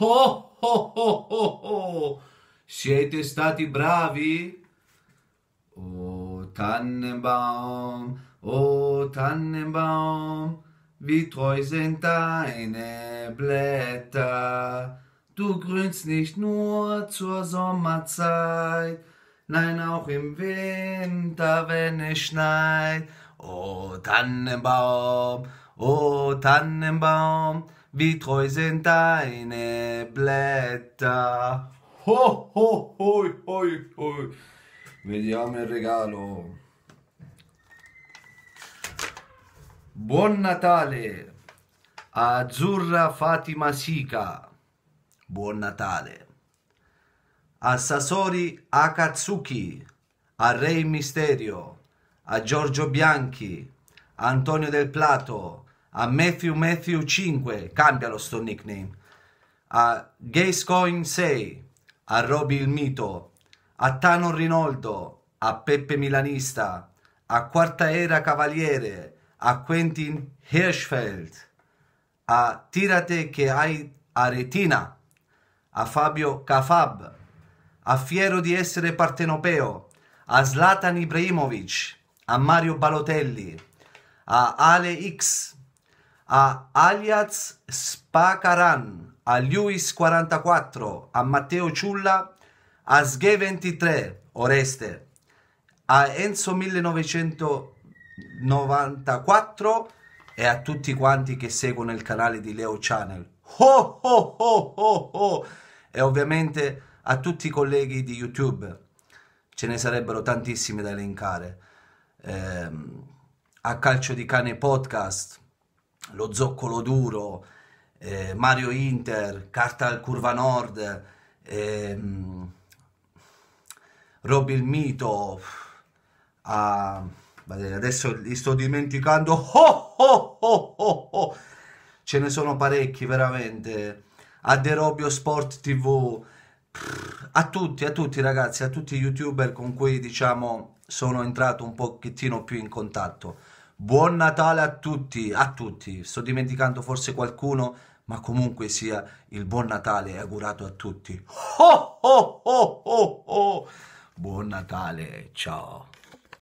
Ho, ho, ho, ho, ho. Siete stati bravi? O Tannenbaum, o Tannenbaum, wie treu sind deine Blätter. Du grünst nicht nur zur Sommerzeit, nein auch im Winter, wenn es schneit. O Tannenbaum, o Tannenbaum, Vittroisentain e Bletta. Oh, oh, oh, oh, oh. Vediamo il regalo. Buon Natale a Azzurra Fatima Sica. Buon Natale. A Sasori Akatsuki, a Rei Misterio, a Giorgio Bianchi, a Antonio Del Plato, a Matthew Matthew 5, cambialo sto nickname, a Gascoigne 6, a Roby il Mito, a Tano Rinoldo, a Peppe Milanista, a Quarta Era Cavaliere, a Quentin Hirschfeld, a Tirate che hai a Retina, a Fabio Cafab, a Fiero di essere partenopeo, a Zlatan Ibrahimovic, a Mario Balotelli, a Ale X, a Aliaz Spacaran, a Luis 44, a Matteo Ciulla, a Sghe 23, Oreste, a Enzo 1994 e a tutti quanti che seguono il canale di Leo Channel. Ho, ho, ho, ho E ovviamente a tutti i colleghi di YouTube. Ce ne sarebbero tantissimi da elencare. Eh, a Calcio di Cane Podcast, lo zoccolo duro, eh, Mario Inter, Carta al Curva Nord, ehm, Robby Mito, ah, adesso li sto dimenticando, oh, oh, oh, ce ne sono parecchi veramente, a De Robio Sport TV, a tutti, a tutti ragazzi, a tutti i youtuber con cui diciamo sono entrato un pochettino più in contatto. Buon Natale a tutti, a tutti. Sto dimenticando forse qualcuno, ma comunque sia il buon Natale augurato a tutti. Oh, oh, oh, oh, oh. Buon Natale, ciao.